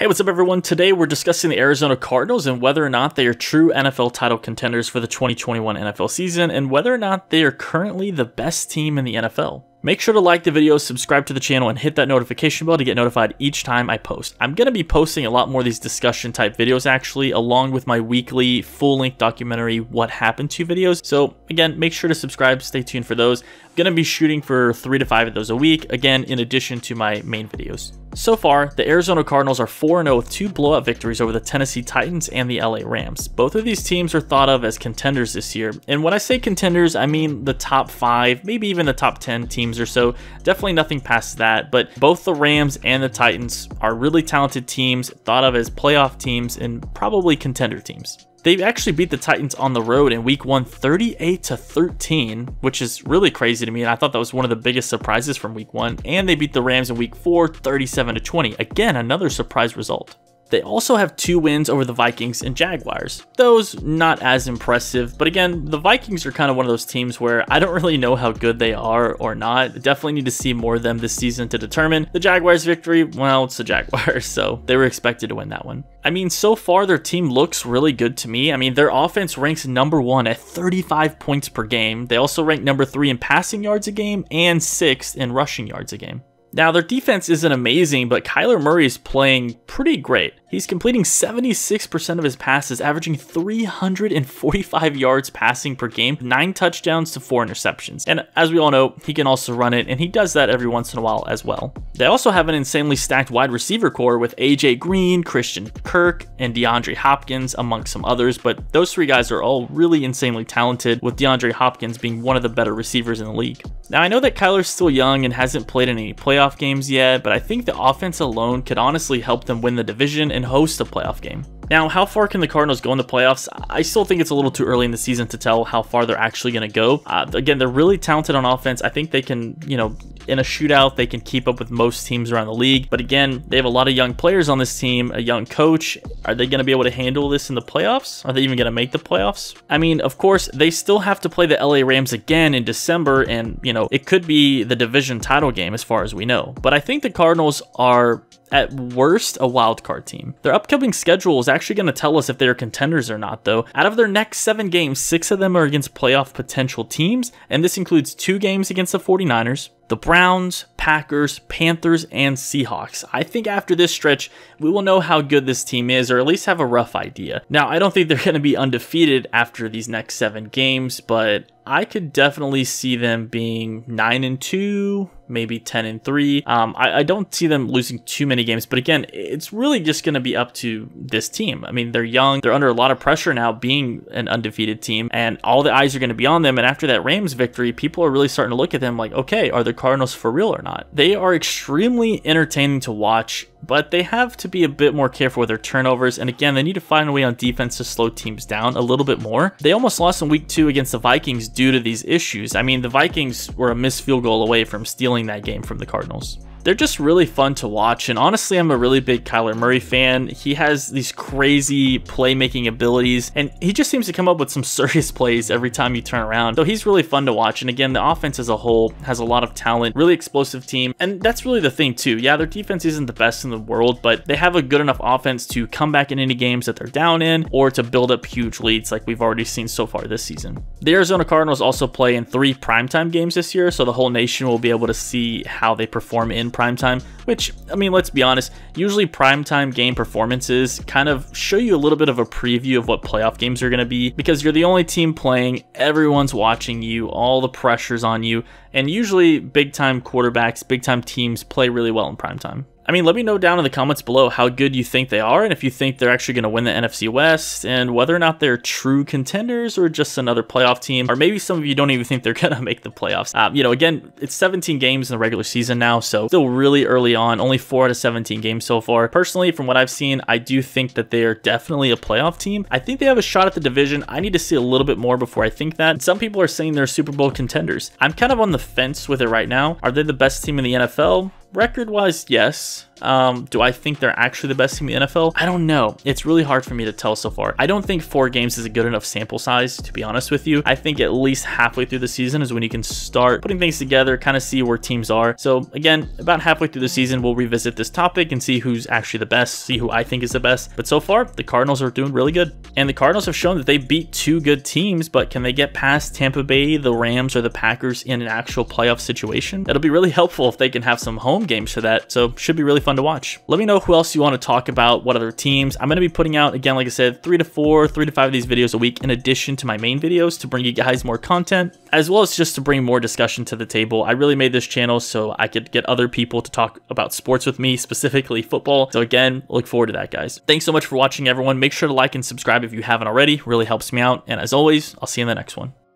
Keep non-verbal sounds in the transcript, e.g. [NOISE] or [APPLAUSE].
Hey, what's up, everyone? Today we're discussing the Arizona Cardinals and whether or not they are true NFL title contenders for the 2021 NFL season and whether or not they are currently the best team in the NFL. Make sure to like the video, subscribe to the channel, and hit that notification bell to get notified each time I post. I'm going to be posting a lot more of these discussion type videos actually, along with my weekly full-length documentary, What Happened To videos. So again, make sure to subscribe, stay tuned for those. I'm going to be shooting for three to five of those a week, again, in addition to my main videos. So far, the Arizona Cardinals are 4-0 with two blowout victories over the Tennessee Titans and the LA Rams. Both of these teams are thought of as contenders this year, and when I say contenders, I mean the top 5, maybe even the top 10 teams or so. Definitely nothing past that, but both the Rams and the Titans are really talented teams, thought of as playoff teams and probably contender teams. They actually beat the Titans on the road in week 1 38 to 13, which is really crazy to me and I thought that was one of the biggest surprises from week 1, and they beat the Rams in week 4 37 to 20. Again, another surprise result. They also have two wins over the Vikings and Jaguars. Those not as impressive, but again, the Vikings are kind of one of those teams where I don't really know how good they are or not. Definitely need to see more of them this season to determine. The Jaguars victory, well, it's the Jaguars, [LAUGHS] so they were expected to win that one. I mean, so far their team looks really good to me. I mean, their offense ranks number one at 35 points per game. They also rank number three in passing yards a game and sixth in rushing yards a game. Now, their defense isn't amazing, but Kyler Murray is playing pretty great. He's completing 76% of his passes, averaging 345 yards passing per game, 9 touchdowns to 4 interceptions. And as we all know, he can also run it, and he does that every once in a while as well. They also have an insanely stacked wide receiver core with AJ Green, Christian Kirk, and DeAndre Hopkins, among some others, but those three guys are all really insanely talented, with DeAndre Hopkins being one of the better receivers in the league. Now, I know that Kyler's still young and hasn't played in any playoff games yet, but I think the offense alone could honestly help them win the division and host a playoff game. Now, how far can the Cardinals go in the playoffs? I still think it's a little too early in the season to tell how far they're actually going to go. Uh, again, they're really talented on offense. I think they can, you know, in a shootout, they can keep up with most teams around the league. But again, they have a lot of young players on this team, a young coach. Are they going to be able to handle this in the playoffs? Are they even going to make the playoffs? I mean, of course, they still have to play the LA Rams again in December, and, you know, it could be the division title game as far as we know. But I think the Cardinals are at worst, a wildcard team. Their upcoming schedule is actually going to tell us if they're contenders or not, though. Out of their next seven games, six of them are against playoff potential teams, and this includes two games against the 49ers, the Browns, Packers, Panthers, and Seahawks. I think after this stretch, we will know how good this team is, or at least have a rough idea. Now, I don't think they're going to be undefeated after these next seven games, but I could definitely see them being nine and two, maybe 10 and 3. Um, I, I, don't see them losing too many games, but again, it's really just going to be up to this team. I mean, they're young, they're under a lot of pressure now being an undefeated team, and all the eyes are going to be on them. And after that Rams victory, people are really starting to look at them like, okay, are the Cardinals for real or not? They are extremely entertaining to watch but they have to be a bit more careful with their turnovers. And again, they need to find a way on defense to slow teams down a little bit more. They almost lost in week two against the Vikings due to these issues. I mean, the Vikings were a missed field goal away from stealing that game from the Cardinals. They're just really fun to watch, and honestly, I'm a really big Kyler Murray fan. He has these crazy playmaking abilities, and he just seems to come up with some [LAUGHS] serious plays every time you turn around. So he's really fun to watch, and again, the offense as a whole has a lot of talent, really explosive team, and that's really the thing too. Yeah, their defense isn't the best in the world, but they have a good enough offense to come back in any games that they're down in or to build up huge leads like we've already seen so far this season. The Arizona Cardinals also play in three primetime games this year, so the whole nation will be able to see how they perform in primetime, which, I mean, let's be honest, usually primetime game performances kind of show you a little bit of a preview of what playoff games are going to be because you're the only team playing, everyone's watching you, all the pressure's on you, and usually big time quarterbacks, big time teams play really well in primetime. I mean, let me know down in the comments below how good you think they are and if you think they're actually going to win the NFC West and whether or not they're true contenders or just another playoff team. Or maybe some of you don't even think they're [LAUGHS] going to make the playoffs. Um, you know, again, it's 17 games in the regular season now, so still really early on, only four out of 17 games so far. Personally, from what I've seen, I do think that they are definitely a playoff team. I think they have a shot at the division. I need to see a little bit more before I think that. some people are saying they're Super Bowl contenders. I'm kind of on the fence with it right now. Are they the best team in the NFL? Record wise, yes. Um, do I think they're actually the best team in the NFL? I don't know. It's really hard for me to tell so far. I don't think four games is a good enough sample size, to be honest with you. I think at least halfway through the season is when you can start putting things together, kind of see where teams are. So again, about halfway through the season, we'll revisit this topic and see who's actually the best, see who I think is the best. But so far, the Cardinals are doing really good. And the Cardinals have shown that they beat two good teams, but can they get past Tampa Bay, the Rams, or the Packers in an actual playoff situation? That'll be really helpful if they can have some home games for that. So should be really fun fun to watch. Let me know who else you want to talk about, what other teams. I'm going to be putting out, again, like I said, three to four, three to five of these videos a week in addition to my main videos to bring you guys more content, as well as just to bring more discussion to the table. I really made this channel so I could get other people to talk about sports with me, specifically football. So again, look forward to that, guys. Thanks so much for watching, everyone. Make sure to like and subscribe if you haven't already. Really helps me out. And as always, I'll see you in the next one.